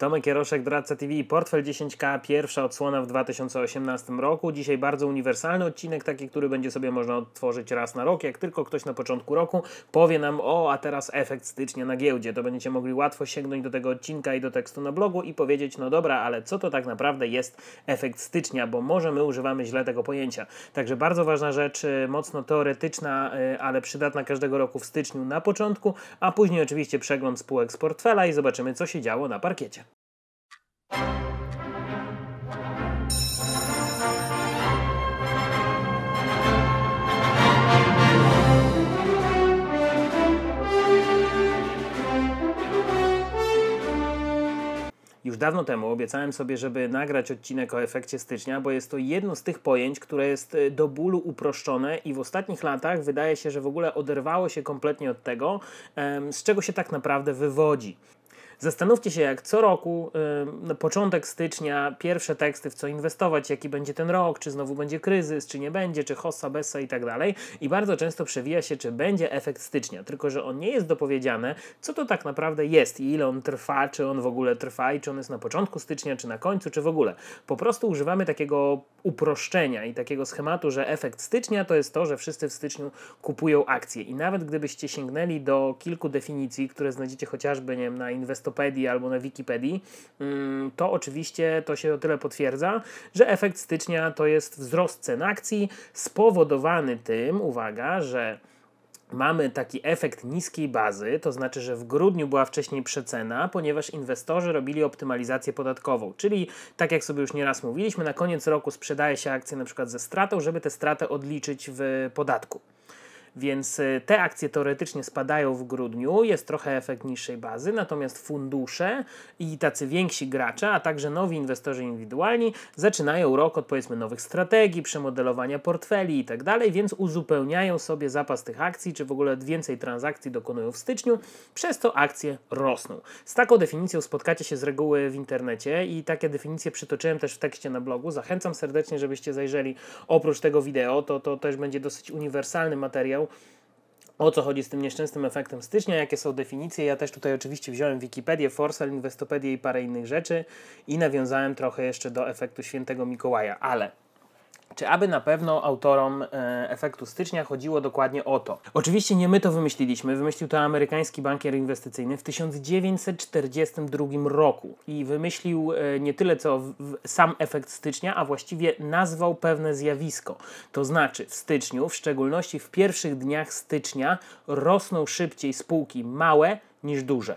Tomek Jaroszek, Doradca TV i Portfel 10K, pierwsza odsłona w 2018 roku. Dzisiaj bardzo uniwersalny odcinek, taki, który będzie sobie można otworzyć raz na rok. Jak tylko ktoś na początku roku powie nam, o, a teraz efekt stycznia na giełdzie, to będziecie mogli łatwo sięgnąć do tego odcinka i do tekstu na blogu i powiedzieć, no dobra, ale co to tak naprawdę jest efekt stycznia, bo może my używamy źle tego pojęcia. Także bardzo ważna rzecz, y, mocno teoretyczna, y, ale przydatna każdego roku w styczniu na początku, a później oczywiście przegląd spółek z portfela i zobaczymy, co się działo na parkiecie. Już dawno temu obiecałem sobie, żeby nagrać odcinek o efekcie stycznia, bo jest to jedno z tych pojęć, które jest y, do bólu uproszczone i w ostatnich latach wydaje się, że w ogóle oderwało się kompletnie od tego, z czego się tak naprawdę wywodzi. Zastanówcie się, jak co roku, na początek stycznia, pierwsze teksty, w co inwestować, jaki będzie ten rok, czy znowu będzie kryzys, czy nie będzie, czy hossa, bessa i tak dalej. I bardzo często przewija się, czy będzie efekt stycznia, tylko że on nie jest dopowiedziane, co to tak naprawdę jest i ile on trwa, czy on w ogóle trwa i czy on jest na początku stycznia, czy na końcu, czy w ogóle. Po prostu używamy takiego uproszczenia i takiego schematu, że efekt stycznia to jest to, że wszyscy w styczniu kupują akcje. I nawet gdybyście sięgnęli do kilku definicji, które znajdziecie chociażby nie wiem, na inwestowaniu, albo na Wikipedii, mm, to oczywiście to się o tyle potwierdza, że efekt stycznia to jest wzrost cen akcji spowodowany tym, uwaga, że mamy taki efekt niskiej bazy, to znaczy, że w grudniu była wcześniej przecena, ponieważ inwestorzy robili optymalizację podatkową, czyli tak jak sobie już nieraz mówiliśmy, na koniec roku sprzedaje się akcje na przykład ze stratą, żeby tę stratę odliczyć w podatku. Więc y, te akcje teoretycznie spadają w grudniu, jest trochę efekt niższej bazy, natomiast fundusze i tacy więksi gracze, a także nowi inwestorzy indywidualni zaczynają rok od powiedzmy nowych strategii, przemodelowania portfeli itd., tak więc uzupełniają sobie zapas tych akcji, czy w ogóle więcej transakcji dokonują w styczniu, przez to akcje rosną. Z taką definicją spotkacie się z reguły w internecie i takie definicje przytoczyłem też w tekście na blogu. Zachęcam serdecznie, żebyście zajrzeli oprócz tego wideo, to, to też będzie dosyć uniwersalny materiał, o co chodzi z tym nieszczęsnym efektem stycznia, jakie są definicje. Ja też tutaj oczywiście wziąłem Wikipedię, Forsel, Inwestopedię i parę innych rzeczy i nawiązałem trochę jeszcze do efektu świętego Mikołaja, ale czy aby na pewno autorom e, efektu stycznia chodziło dokładnie o to. Oczywiście nie my to wymyśliliśmy, wymyślił to amerykański bankier inwestycyjny w 1942 roku i wymyślił e, nie tyle co sam efekt stycznia, a właściwie nazwał pewne zjawisko. To znaczy w styczniu, w szczególności w pierwszych dniach stycznia, rosną szybciej spółki małe niż duże.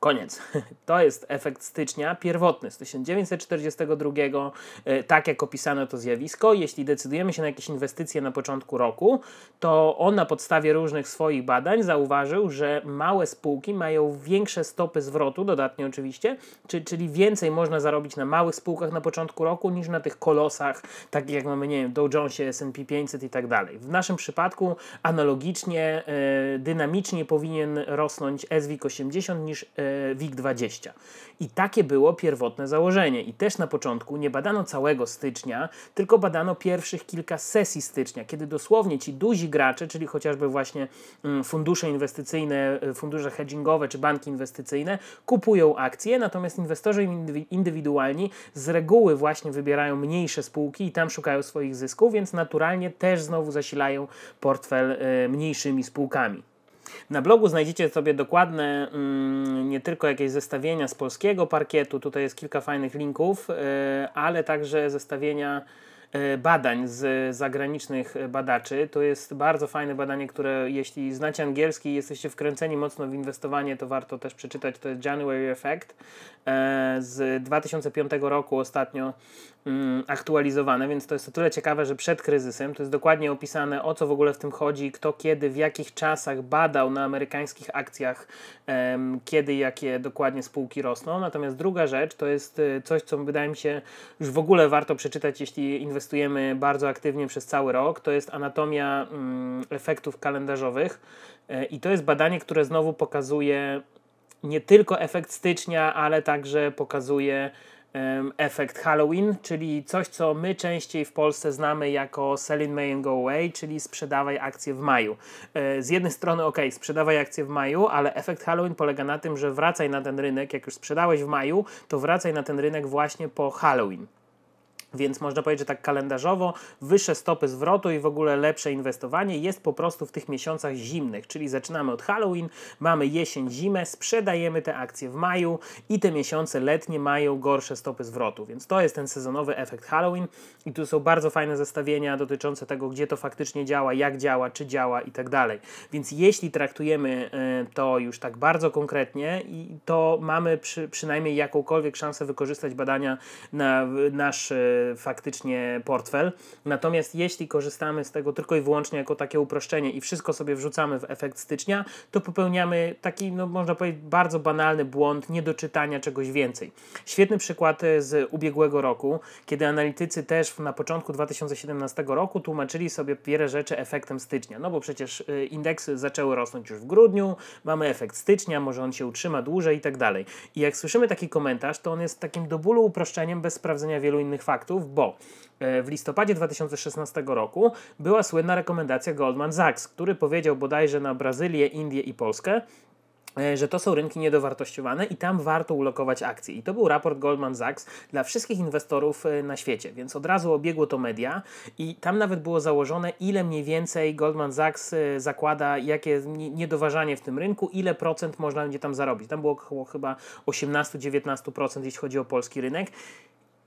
Koniec. To jest efekt stycznia pierwotny z 1942, e, tak jak opisano to zjawisko. Jeśli decydujemy się na jakieś inwestycje na początku roku, to on na podstawie różnych swoich badań zauważył, że małe spółki mają większe stopy zwrotu, dodatnie oczywiście, czyli więcej można zarobić na małych spółkach na początku roku niż na tych kolosach, takich jak mamy, nie wiem, Dow Jonesie, S&P 500 i tak dalej. W naszym przypadku analogicznie, e, dynamicznie powinien rosnąć SWIG 80 niż e, WIG20. I takie było pierwotne założenie. I też na początku nie badano całego stycznia, tylko badano pierwszych kilka sesji stycznia, kiedy dosłownie ci duzi gracze, czyli chociażby właśnie mm, fundusze inwestycyjne, e, fundusze hedgingowe czy banki inwestycyjne, kupują akcje, natomiast inwestorzy indywidualni z reguły właśnie wybierają mniejsze spółki i tam szukają swoich zysków, więc naturalnie też znowu zasilają portfel e, mniejszymi spółkami. Na blogu znajdziecie sobie dokładne, mm, nie tylko jakieś zestawienia z polskiego parkietu, tutaj jest kilka fajnych linków, e, ale także zestawienia e, badań z zagranicznych badaczy. To jest bardzo fajne badanie, które jeśli znacie angielski i jesteście wkręceni mocno w inwestowanie, to warto też przeczytać. To jest January Effect e, z 2005 roku ostatnio Y, aktualizowane, więc to jest o tyle ciekawe, że przed kryzysem to jest dokładnie opisane, o co w ogóle w tym chodzi, kto kiedy, w jakich czasach badał na amerykańskich akcjach, kiedy, jakie dokładnie spółki rosną. Natomiast druga rzecz to jest y, coś, co wydaje mi się już w ogóle warto przeczytać, jeśli inwestujemy bardzo aktywnie przez cały rok, to jest anatomia mm, efektów kalendarzowych. Y, I to jest badanie, które znowu pokazuje nie tylko efekt stycznia, ale także pokazuje efekt Halloween, czyli coś, co my częściej w Polsce znamy jako sell in May and go away, czyli sprzedawaj akcje w maju. E, z jednej strony, ok, sprzedawaj akcje w maju, ale efekt Halloween polega na tym, że wracaj na ten rynek, jak już sprzedałeś w maju, to wracaj na ten rynek właśnie po Halloween. Więc można powiedzieć, że tak kalendarzowo wyższe stopy zwrotu i w ogóle lepsze inwestowanie jest po prostu w tych miesiącach zimnych, czyli zaczynamy od Halloween, mamy jesień, zimę, sprzedajemy te akcje w maju i te miesiące letnie mają gorsze stopy zwrotu, więc to jest ten sezonowy efekt Halloween i tu są bardzo fajne zestawienia dotyczące tego, gdzie to faktycznie działa, jak działa, czy działa i tak dalej. Więc jeśli traktujemy e, to już tak bardzo konkretnie, to mamy przy, przynajmniej jakąkolwiek szansę wykorzystać badania na nasz e, faktycznie portfel. Natomiast jeśli korzystamy z tego tylko i wyłącznie jako takie uproszczenie i wszystko sobie wrzucamy w efekt stycznia, to popełniamy taki, no, można powiedzieć, bardzo banalny błąd niedoczytania czegoś więcej. Świetny przykład e, z ubiegłego roku, kiedy analitycy też na początku 2017 roku tłumaczyli sobie wiele rzeczy efektem stycznia, no bo przecież e, indeksy zaczęły rosnąć już w grudniu, mamy efekt stycznia, może on się utrzyma dłużej i tak dalej. I jak słyszymy taki komentarz, to on jest takim do bólu uproszczeniem bez sprawdzenia wielu innych faktów faktów, bo e, w listopadzie 2016 roku była słynna rekomendacja Goldman Sachs, który powiedział bodajże na Brazylię, Indię i Polskę, e, że to są rynki niedowartościowane i tam warto ulokować akcje. I to był raport Goldman Sachs dla wszystkich inwestorów e, na świecie, więc od razu obiegło to media i tam nawet było założone, ile mniej więcej Goldman Sachs zakłada, jakie niedoważanie w tym rynku, ile procent można będzie tam zarobić. Tam było około chyba 18-19%, jeśli chodzi o polski rynek.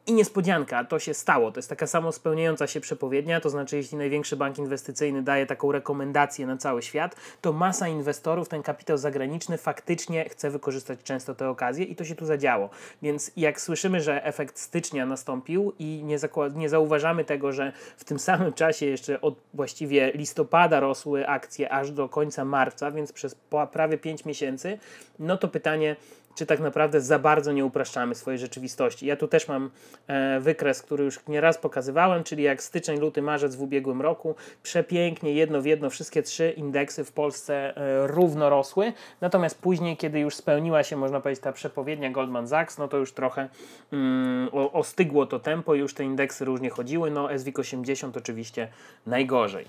I niespodzianka, to się stało. To jest taka samo spełniająca się przepowiednia, to znaczy jeśli największy bank inwestycyjny daje taką rekomendację na cały świat, to masa inwestorów, ten kapitał zagraniczny faktycznie chce wykorzystać często te okazje i to się tu zadziało. Więc jak słyszymy, że efekt stycznia nastąpił i nie, nie zauważamy tego, że w tym samym czasie jeszcze od właściwie listopada rosły akcje aż do końca marca, więc przez prawie 5 miesięcy, no to pytanie, czy tak naprawdę za bardzo nie upraszczamy swojej rzeczywistości. Ja tu też mam e, wykres, który już nieraz pokazywałem, czyli jak styczeń, luty, marzec w ubiegłym roku, przepięknie, jedno w jedno, wszystkie trzy indeksy w Polsce e, równo rosły, natomiast później, kiedy już spełniła się, można powiedzieć, ta przepowiednia Goldman Sachs, no to już trochę mm, ostygło to tempo, już te indeksy różnie chodziły, no SWIG 80 oczywiście najgorzej.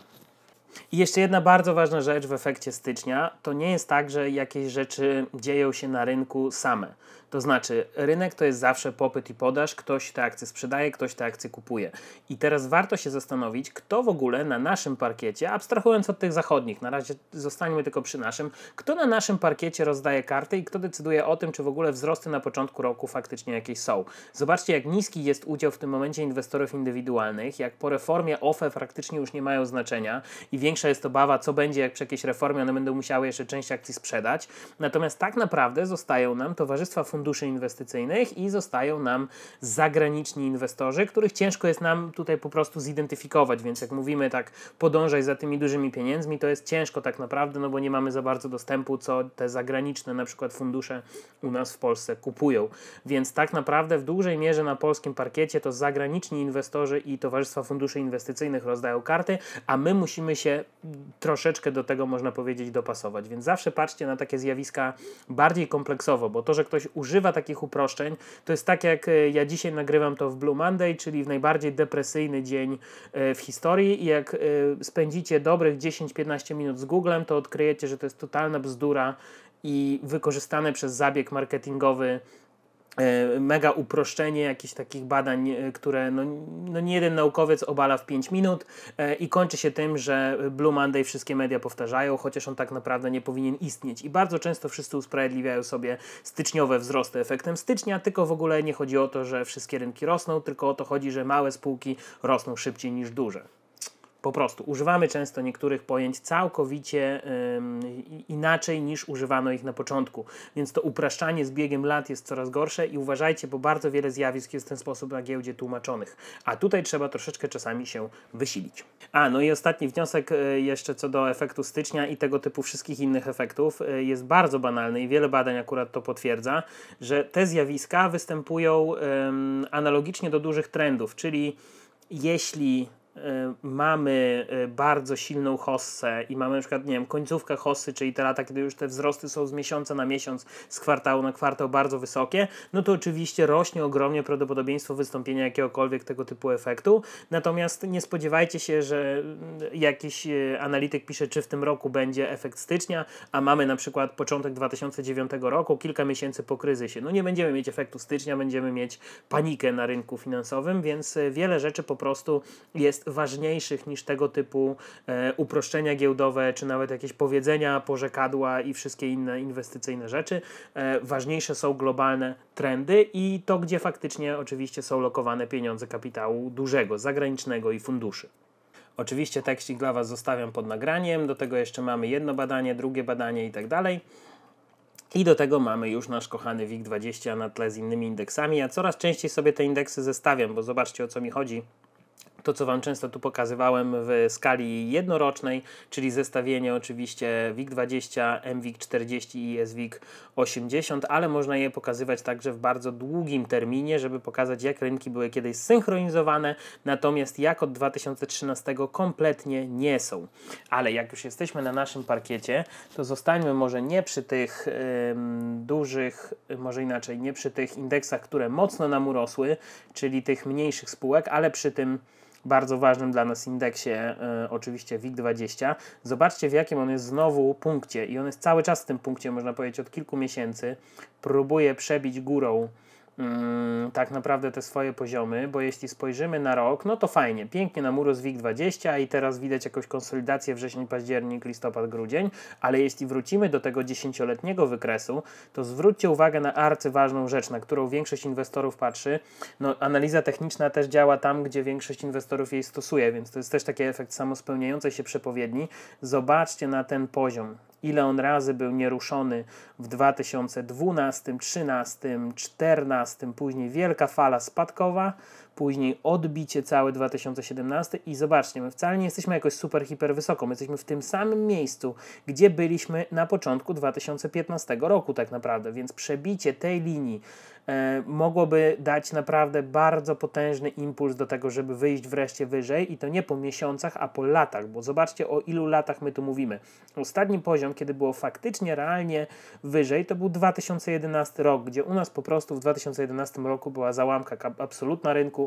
I jeszcze jedna bardzo ważna rzecz w efekcie stycznia, to nie jest tak, że jakieś rzeczy dzieją się na rynku same. To znaczy, rynek to jest zawsze popyt i podaż, ktoś te akcje sprzedaje, ktoś te akcje kupuje. I teraz warto się zastanowić, kto w ogóle na naszym parkiecie, abstrahując od tych zachodnich, na razie zostańmy tylko przy naszym, kto na naszym parkiecie rozdaje karty i kto decyduje o tym, czy w ogóle wzrosty na początku roku faktycznie jakieś są. Zobaczcie, jak niski jest udział w tym momencie inwestorów indywidualnych, jak po reformie OFE praktycznie już nie mają znaczenia i większa jest obawa, co będzie, jak przy jakiejś reformie one będą musiały jeszcze część akcji sprzedać. Natomiast tak naprawdę zostają nam towarzystwa fundusowe, funduszy inwestycyjnych i zostają nam zagraniczni inwestorzy, których ciężko jest nam tutaj po prostu zidentyfikować, więc jak mówimy tak podążaj za tymi dużymi pieniędzmi, to jest ciężko tak naprawdę, no bo nie mamy za bardzo dostępu, co te zagraniczne na przykład fundusze u nas w Polsce kupują. Więc tak naprawdę w dużej mierze na polskim parkiecie to zagraniczni inwestorzy i towarzystwa funduszy inwestycyjnych rozdają karty, a my musimy się troszeczkę do tego, można powiedzieć, dopasować. Więc zawsze patrzcie na takie zjawiska bardziej kompleksowo, bo to, że ktoś używa używa takich uproszczeń. To jest tak, jak e, ja dzisiaj nagrywam to w Blue Monday, czyli w najbardziej depresyjny dzień e, w historii. I jak e, spędzicie dobrych 10-15 minut z Googlem, to odkryjecie, że to jest totalna bzdura i wykorzystane przez zabieg marketingowy E, mega uproszczenie jakichś takich badań, e, które no, no nie jeden naukowiec obala w 5 minut e, i kończy się tym, że Blue Monday wszystkie media powtarzają, chociaż on tak naprawdę nie powinien istnieć. I bardzo często wszyscy usprawiedliwiają sobie styczniowe wzrosty efektem stycznia, tylko w ogóle nie chodzi o to, że wszystkie rynki rosną, tylko o to chodzi, że małe spółki rosną szybciej niż duże. Po prostu używamy często niektórych pojęć całkowicie yy, inaczej niż używano ich na początku, więc to upraszczanie z biegiem lat jest coraz gorsze i uważajcie, bo bardzo wiele zjawisk jest w ten sposób na giełdzie tłumaczonych, a tutaj trzeba troszeczkę czasami się wysilić. A, no i ostatni wniosek e, jeszcze co do efektu stycznia i tego typu wszystkich innych efektów e, jest bardzo banalny i wiele badań akurat to potwierdza, że te zjawiska występują analogicznie do dużych trendów, czyli jeśli Y, mamy y, bardzo silną hossę i mamy na przykład, nie wiem, końcówkę hossy, czyli te lata, kiedy już te wzrosty są z miesiąca na miesiąc, z kwartału na kwartał bardzo wysokie, no to oczywiście rośnie ogromnie prawdopodobieństwo wystąpienia jakiegokolwiek tego typu efektu. Natomiast nie spodziewajcie się, że y, jakiś analityk pisze, czy w tym roku będzie efekt stycznia, a mamy na przykład początek 2009 roku, kilka miesięcy po kryzysie. No nie będziemy mieć efektu stycznia, będziemy mieć panikę na rynku finansowym, więc wiele rzeczy po prostu jest jest ważniejszych niż tego typu e, uproszczenia giełdowe, czy nawet jakieś powiedzenia, porzekadła i wszystkie inne inwestycyjne rzeczy. E, ważniejsze są globalne trendy i to, gdzie faktycznie oczywiście są lokowane pieniądze kapitału dużego, zagranicznego i funduszy. Oczywiście tekścik dla Was zostawiam pod nagraniem, do tego jeszcze mamy jedno badanie, drugie badanie i tak dalej. I do tego mamy już nasz kochany WIG20 na tle z innymi indeksami. Ja coraz częściej sobie te indeksy zestawiam, bo zobaczcie o co mi chodzi to, co Wam często tu pokazywałem w skali jednorocznej, czyli zestawienie oczywiście WIG20, MWIG40 i SWIG80, ale można je pokazywać także w bardzo długim terminie, żeby pokazać, jak rynki były kiedyś synchronizowane, natomiast jak od 2013 kompletnie nie są. Ale jak już jesteśmy na naszym parkiecie, to zostańmy może nie przy tych dużych, może inaczej, nie przy tych indeksach, które mocno nam urosły, czyli tych mniejszych spółek, ale przy tym bardzo ważnym dla nas indeksie, y, oczywiście WIG20. Zobaczcie w jakim on jest znowu punkcie i on jest cały czas w tym punkcie, można powiedzieć, od kilku miesięcy. Próbuje przebić górą Mm, tak naprawdę te swoje poziomy, bo jeśli spojrzymy na rok, no to fajnie, pięknie na urósł WIG20 i teraz widać jakąś konsolidację wrzesień, październik, listopad, grudzień, ale jeśli wrócimy do tego dziesięcioletniego wykresu, to zwróćcie uwagę na arcyważną rzecz, na którą większość inwestorów patrzy. No, analiza techniczna też działa tam, gdzie większość inwestorów jej stosuje, więc to jest też taki efekt samospełniający się przepowiedni. Zobaczcie na ten poziom, ile on razy był nieruszony w 2012, 2013, 2014, później wielka fala spadkowa, później odbicie całe 2017 i zobaczcie, my wcale nie jesteśmy jakoś super, hiper wysoko, my jesteśmy w tym samym miejscu, gdzie byliśmy na początku 2015 roku tak naprawdę, więc przebicie tej linii e, mogłoby dać naprawdę bardzo potężny impuls do tego, żeby wyjść wreszcie wyżej i to nie po miesiącach, a po latach, bo zobaczcie o ilu latach my tu mówimy. Ostatni poziom, kiedy było faktycznie, realnie wyżej, to był 2011 rok, gdzie u nas po prostu w 2011 roku była załamka absolutna rynku,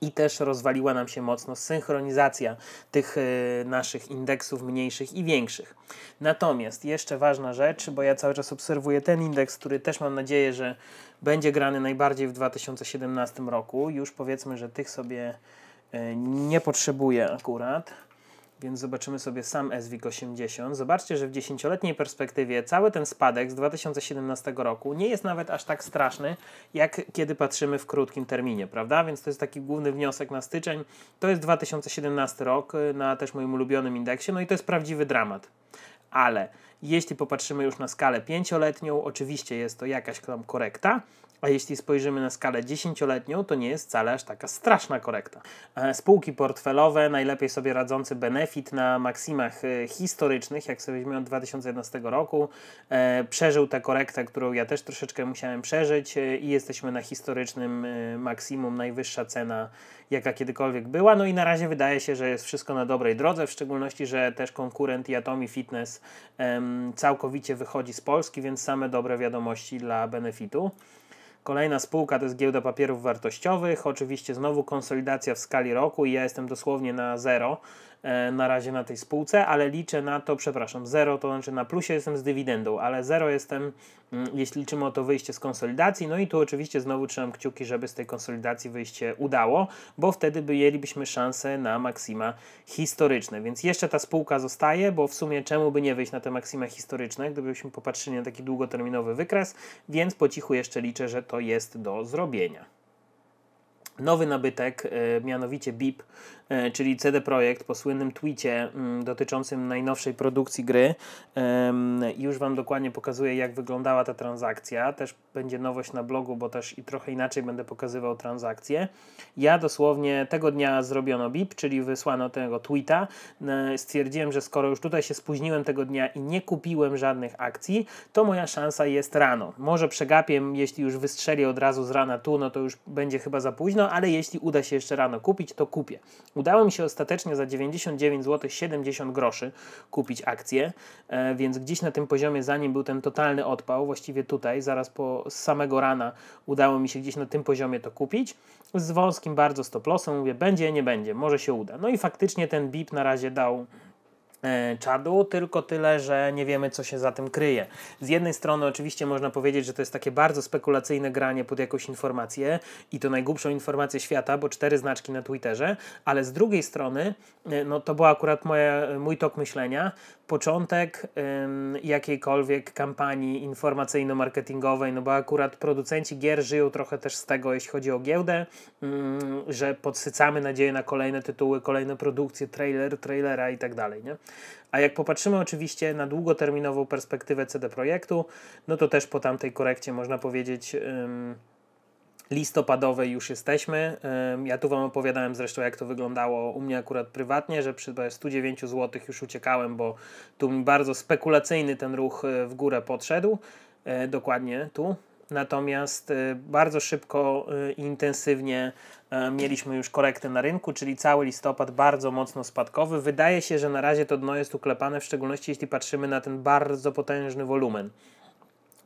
i też rozwaliła nam się mocno synchronizacja tych e, naszych indeksów mniejszych i większych. Natomiast jeszcze ważna rzecz, bo ja cały czas obserwuję ten indeks, który też mam nadzieję, że będzie grany najbardziej w 2017 roku. Już powiedzmy, że tych sobie e, nie potrzebuję akurat więc zobaczymy sobie sam SWIG 80. Zobaczcie, że w dziesięcioletniej perspektywie cały ten spadek z 2017 roku nie jest nawet aż tak straszny, jak kiedy patrzymy w krótkim terminie, prawda? Więc to jest taki główny wniosek na styczeń. To jest 2017 rok y, na też moim ulubionym indeksie, no i to jest prawdziwy dramat. Ale jeśli popatrzymy już na skalę pięcioletnią, oczywiście jest to jakaś tam korekta, a jeśli spojrzymy na skalę dziesięcioletnią, to nie jest wcale aż taka straszna korekta. E, spółki portfelowe, najlepiej sobie radzący benefit na maksimach e, historycznych, jak sobie weźmiemy od 2011 roku, e, przeżył tę korektę, którą ja też troszeczkę musiałem przeżyć i jesteśmy na historycznym maksimum, najwyższa cena, jaka kiedykolwiek była. No i na razie wydaje się, że jest wszystko na dobrej drodze, w szczególności, że też konkurent i Atomi Fitness całkowicie wychodzi z Polski, więc same dobre wiadomości dla benefitu. Kolejna spółka to jest giełda papierów wartościowych. Oczywiście znowu konsolidacja w skali roku i ja jestem dosłownie na zero. E, na razie na tej spółce, ale liczę na to, przepraszam, zero, to znaczy na plusie jestem z dywidendą, ale zero jestem, mm, jeśli liczymy o to wyjście z konsolidacji, no i tu oczywiście znowu trzymam kciuki, żeby z tej konsolidacji wyjście udało, bo wtedy by mielibyśmy szansę na maksima historyczne, więc jeszcze ta spółka zostaje, bo w sumie czemu by nie wyjść na te maksima historyczne, gdybyśmy popatrzyli na taki długoterminowy wykres, więc po cichu jeszcze liczę, że to jest do zrobienia nowy nabytek, e, mianowicie BIP E, czyli CD Projekt po słynnym tweetie mm, dotyczącym najnowszej produkcji gry już Wam dokładnie pokazuję jak wyglądała ta transakcja. Też będzie nowość na blogu, bo też i trochę inaczej będę pokazywał transakcję. Ja dosłownie tego dnia zrobiono BIP, czyli wysłano tego tweeta. E, stwierdziłem, że skoro już tutaj się spóźniłem tego dnia i nie kupiłem żadnych akcji, to moja szansa jest rano. Może przegapię, jeśli już wystrzeli od razu z rana tu, no to już będzie chyba za późno, ale jeśli uda się jeszcze rano kupić, to kupię. Udało mi się ostatecznie za 99 zł 70 groszy kupić akcję, e, więc gdzieś na tym poziomie, zanim był ten totalny odpał, właściwie tutaj, zaraz po samego rana, udało mi się gdzieś na tym poziomie to kupić. Z wąskim bardzo stop lossem, mówię, będzie, nie będzie, może się uda. No i faktycznie ten BIP na razie dał E, czadu, tylko tyle, że nie wiemy, co się za tym kryje. Z jednej strony oczywiście można powiedzieć, że to jest takie bardzo spekulacyjne granie pod jakąś informację i to najgłupszą informację świata, bo cztery znaczki na Twitterze, ale z drugiej strony, e, no to był akurat moje, mój tok myślenia, początek jakiejkolwiek kampanii informacyjno-marketingowej, no bo akurat producenci gier żyją trochę też z tego, jeśli chodzi o giełdę, że podsycamy nadzieję na kolejne tytuły, kolejne produkcje, trailer, trailera i tak dalej, nie? A jak popatrzymy oczywiście na długoterminową perspektywę CD Projektu, no to też po tamtej korekcie można powiedzieć listopadowej już jesteśmy. Ja tu Wam opowiadałem zresztą, jak to wyglądało u mnie akurat prywatnie, że przy 109 zł już uciekałem, bo tu mi bardzo spekulacyjny ten ruch e, w górę podszedł. E, dokładnie tu. Natomiast e, bardzo szybko i intensywnie mieliśmy już korektę na rynku, czyli cały listopad bardzo mocno spadkowy. Wydaje się, że na razie to dno jest uklepane, w szczególności jeśli patrzymy na ten bardzo potężny wolumen.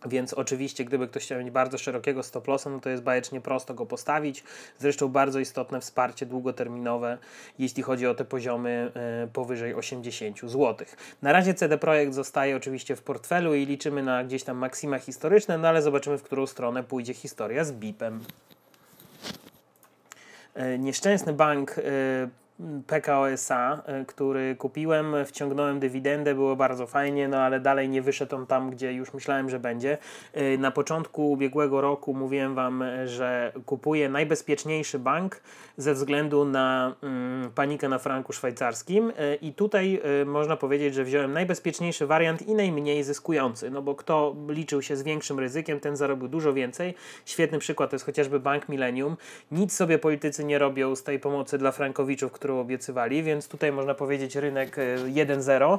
Więc oczywiście, gdyby ktoś chciał mieć bardzo szerokiego stop lossa, no to jest bajecznie prosto go postawić. Zresztą bardzo istotne wsparcie długoterminowe, jeśli chodzi o te poziomy e, powyżej 80 zł. Na razie CD Projekt zostaje oczywiście w portfelu i liczymy na gdzieś tam maksima historyczne, no ale zobaczymy, w którą stronę pójdzie historia z BIP-em. E, nieszczęsny bank e, PKO SA, y, który kupiłem, wciągnąłem dywidendę, było bardzo fajnie, no ale dalej nie wyszedł on tam, gdzie już myślałem, że będzie. Y, na początku ubiegłego roku mówiłem Wam, że kupuję najbezpieczniejszy bank ze względu na mm, panikę na franku szwajcarskim y, i tutaj można powiedzieć, że wziąłem najbezpieczniejszy wariant i najmniej zyskujący, no bo kto liczył się z większym ryzykiem, ten zarobił dużo więcej. Świetny przykład to jest chociażby Bank Millennium. Nic sobie politycy nie robią z tej pomocy dla frankowiczów, które którą obiecywali, więc tutaj można powiedzieć rynek 1-0,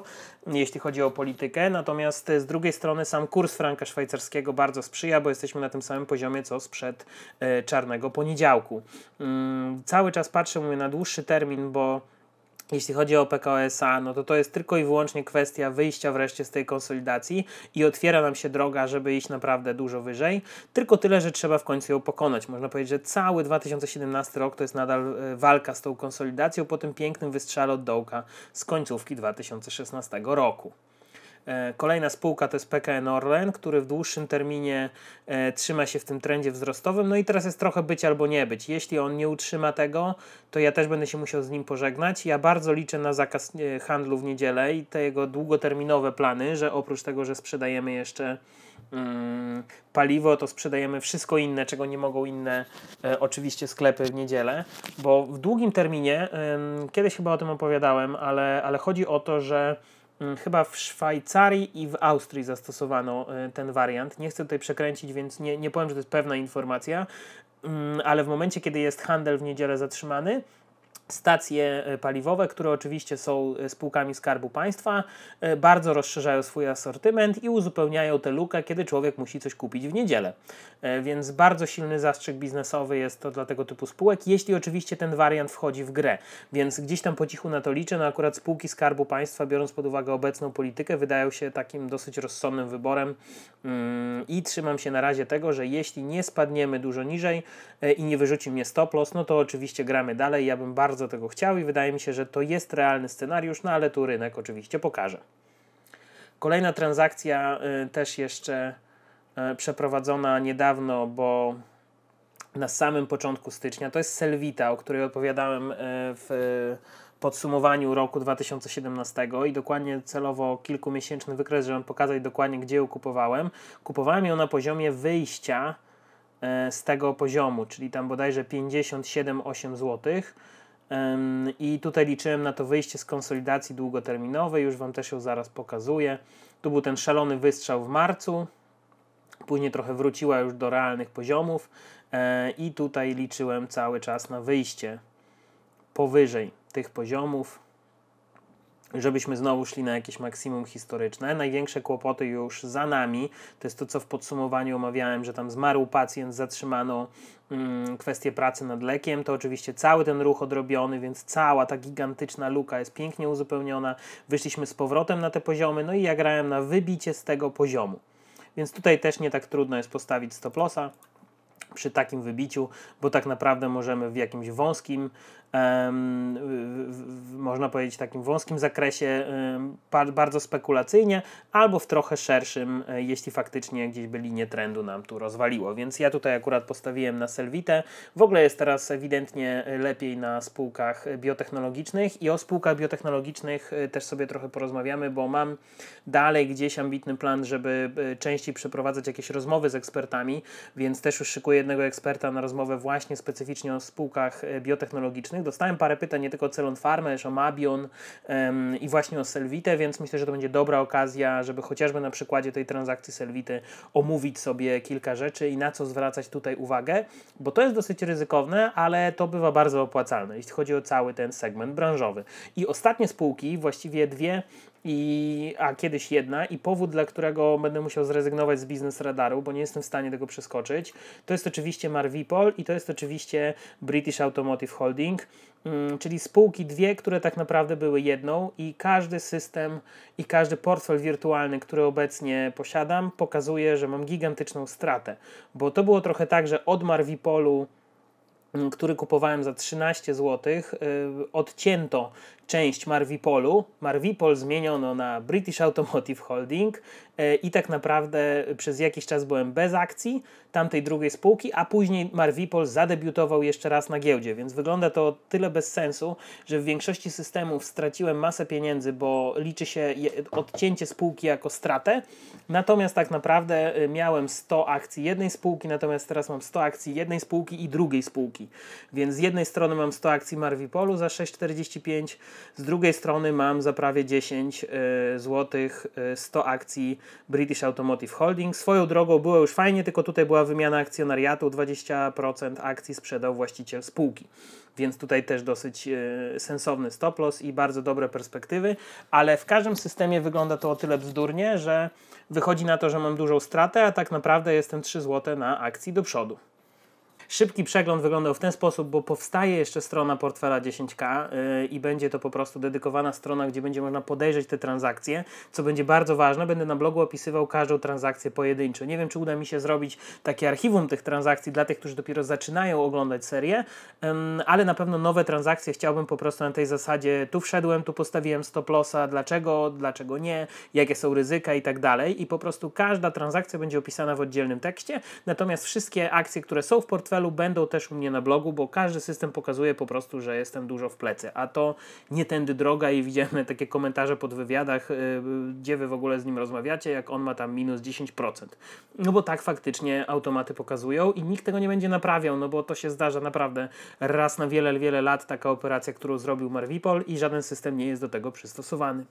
e, jeśli chodzi o politykę. Natomiast e, z drugiej strony sam kurs franka szwajcarskiego bardzo sprzyja, bo jesteśmy na tym samym poziomie co sprzed e, czarnego poniedziałku. Mm, cały czas patrzę mówię, na dłuższy termin, bo jeśli chodzi o PKOSA, no to to jest tylko i wyłącznie kwestia wyjścia wreszcie z tej konsolidacji i otwiera nam się droga, żeby iść naprawdę dużo wyżej. Tylko tyle, że trzeba w końcu ją pokonać. Można powiedzieć, że cały 2017 rok to jest nadal e, walka z tą konsolidacją po tym pięknym wystrzale od dołka z końcówki 2016 roku. E, kolejna spółka to jest PKN Orlen, który w dłuższym terminie e, trzyma się w tym trendzie wzrostowym. No i teraz jest trochę być albo nie być. Jeśli on nie utrzyma tego, to ja też będę się musiał z nim pożegnać. Ja bardzo liczę na zakaz e, handlu w niedzielę i te jego długoterminowe plany, że oprócz tego, że sprzedajemy jeszcze mm, paliwo, to sprzedajemy wszystko inne, czego nie mogą inne oczywiście sklepy w niedzielę, bo w długim terminie, kiedyś chyba o tym opowiadałem, ale, ale chodzi o to, że E, chyba w Szwajcarii i w Austrii zastosowano e, ten wariant. Nie chcę tutaj przekręcić, więc nie, nie powiem, że to jest pewna informacja, mm, ale w momencie, kiedy jest handel w niedzielę zatrzymany, stacje e, paliwowe, które oczywiście są e, spółkami Skarbu Państwa, e, bardzo rozszerzają swój asortyment i uzupełniają tę lukę, kiedy człowiek musi coś kupić w niedzielę. Więc bardzo silny zastrzyk biznesowy jest to dla tego typu spółek, jeśli oczywiście ten wariant wchodzi w grę. Więc gdzieś tam po cichu na to liczę, no akurat spółki Skarbu Państwa, biorąc pod uwagę obecną politykę, wydają się takim dosyć rozsądnym wyborem mm, i trzymam się na razie tego, że jeśli nie spadniemy dużo niżej i nie wyrzuci mnie stop loss, no to oczywiście gramy dalej. Ja bym bardzo bardzo tego chciał i wydaje mi się, że to jest realny scenariusz, no ale tu rynek oczywiście pokaże. Kolejna transakcja y, też jeszcze y, przeprowadzona niedawno, bo na samym początku stycznia, to jest Selvita, o której opowiadałem y, w podsumowaniu roku 2017 i dokładnie celowo kilkumiesięczny wykres, żeby pokazać dokładnie, gdzie ją kupowałem. Kupowałem ją na poziomie wyjścia z tego poziomu, czyli tam bodajże 57,8 złotych i tutaj liczyłem na to wyjście z konsolidacji długoterminowej, już Wam też ją zaraz pokazuję. Tu był ten szalony wystrzał w marcu, później trochę wróciła już do realnych poziomów e, i tutaj liczyłem cały czas na wyjście powyżej tych poziomów żebyśmy znowu szli na jakieś maksimum historyczne. Największe kłopoty już za nami. To jest to, co w podsumowaniu omawiałem, że tam zmarł pacjent, zatrzymano mm, kwestię pracy nad lekiem. To oczywiście cały ten ruch odrobiony, więc cała ta gigantyczna luka jest pięknie uzupełniona. Wyszliśmy z powrotem na te poziomy, no i ja grałem na wybicie z tego poziomu. Więc tutaj też nie tak trudno jest postawić stop lossa przy takim wybiciu, bo tak naprawdę możemy w jakimś wąskim, można powiedzieć takim wąskim zakresie, bardzo spekulacyjnie, albo w trochę szerszym, e, jeśli faktycznie gdzieś by linię trendu nam tu rozwaliło. Więc ja tutaj akurat postawiłem na Selwitę. W ogóle jest teraz ewidentnie e, lepiej na spółkach biotechnologicznych i o spółkach biotechnologicznych e, też sobie trochę porozmawiamy, bo mam dalej gdzieś ambitny plan, żeby częściej przeprowadzać jakieś rozmowy z ekspertami, więc też już szykuję jednego eksperta na rozmowę właśnie specyficznie o spółkach e, biotechnologicznych. Dostałem parę pytań nie tylko o Celon Pharma, też o Mabion um, i właśnie o Selvite, więc myślę, że to będzie dobra okazja, żeby chociażby na przykładzie tej transakcji Selwity omówić sobie kilka rzeczy i na co zwracać tutaj uwagę, bo to jest dosyć ryzykowne, ale to bywa bardzo opłacalne, jeśli chodzi o cały ten segment branżowy. I ostatnie spółki, właściwie dwie i, a kiedyś jedna, i powód, dla którego będę musiał zrezygnować z biznes radaru, bo nie jestem w stanie tego przeskoczyć, to jest oczywiście Marvipol i to jest oczywiście British Automotive Holding, mm, czyli spółki dwie, które tak naprawdę były jedną, i każdy system i każdy portfel wirtualny, który obecnie posiadam, pokazuje, że mam gigantyczną stratę, bo to było trochę tak, że od Marvipolu mm, który kupowałem za 13 zł, y, odcięto część Marvipolu. Marvipol zmieniono na British Automotive Holding e, i tak naprawdę przez jakiś czas byłem bez akcji tamtej drugiej spółki, a później Marvipol zadebiutował jeszcze raz na giełdzie, więc wygląda to tyle bez sensu, że w większości systemów straciłem masę pieniędzy, bo liczy się odcięcie spółki jako stratę, natomiast tak naprawdę e, miałem 100 akcji jednej spółki, natomiast teraz mam 100 akcji jednej spółki i drugiej spółki, więc z jednej strony mam 100 akcji Marvipolu za 6,45 z drugiej strony mam za prawie 10 zł 100 akcji British Automotive Holding. Swoją drogą było już fajnie, tylko tutaj była wymiana akcjonariatu, 20% akcji sprzedał właściciel spółki. Więc tutaj też dosyć y, sensowny stop loss i bardzo dobre perspektywy, ale w każdym systemie wygląda to o tyle bzdurnie, że wychodzi na to, że mam dużą stratę, a tak naprawdę jestem 3 zł na akcji do przodu. Szybki przegląd wyglądał w ten sposób, bo powstaje jeszcze strona portfela 10K y, i będzie to po prostu dedykowana strona, gdzie będzie można podejrzeć te transakcje, co będzie bardzo ważne. Będę na blogu opisywał każdą transakcję pojedynczo. Nie wiem, czy uda mi się zrobić takie archiwum tych transakcji dla tych, którzy dopiero zaczynają oglądać serię, ale na pewno nowe transakcje chciałbym po prostu na tej zasadzie tu wszedłem, tu postawiłem stop lossa, dlaczego, dlaczego nie, jakie są ryzyka i tak dalej. I po prostu każda transakcja będzie opisana w oddzielnym tekście, natomiast wszystkie akcje, które są w portfelu, będą też u mnie na blogu, bo każdy system pokazuje po prostu, że jestem dużo w plecy, a to nie tędy droga i widzimy takie komentarze pod wywiadach, y, gdzie wy w ogóle z nim rozmawiacie, jak on ma tam minus 10%. No bo tak faktycznie automaty pokazują i nikt tego nie będzie naprawiał, no bo to się zdarza naprawdę raz na wiele, wiele lat taka operacja, którą zrobił Marvipol i żaden system nie jest do tego przystosowany.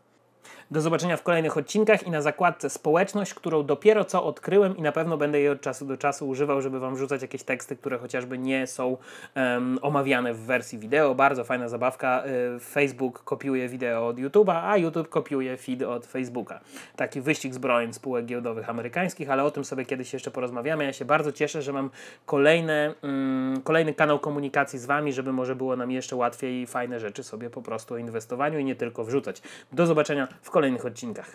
Do zobaczenia w kolejnych odcinkach i na zakładce społeczność, którą dopiero co odkryłem i na pewno będę jej od czasu do czasu używał, żeby Wam rzucać jakieś teksty, które chociażby nie są um, omawiane w wersji wideo. Bardzo fajna zabawka. Y, Facebook kopiuje wideo od YouTube'a, a YouTube kopiuje feed od Facebooka. Taki wyścig zbrojeń spółek giełdowych amerykańskich, ale o tym sobie kiedyś jeszcze porozmawiamy. Ja się bardzo cieszę, że mam kolejne, um, kolejny kanał komunikacji z Wami, żeby może było nam jeszcze łatwiej i fajne rzeczy sobie po prostu o inwestowaniu i nie tylko wrzucać. Do zobaczenia w kolejnym kolejnych odcinkach.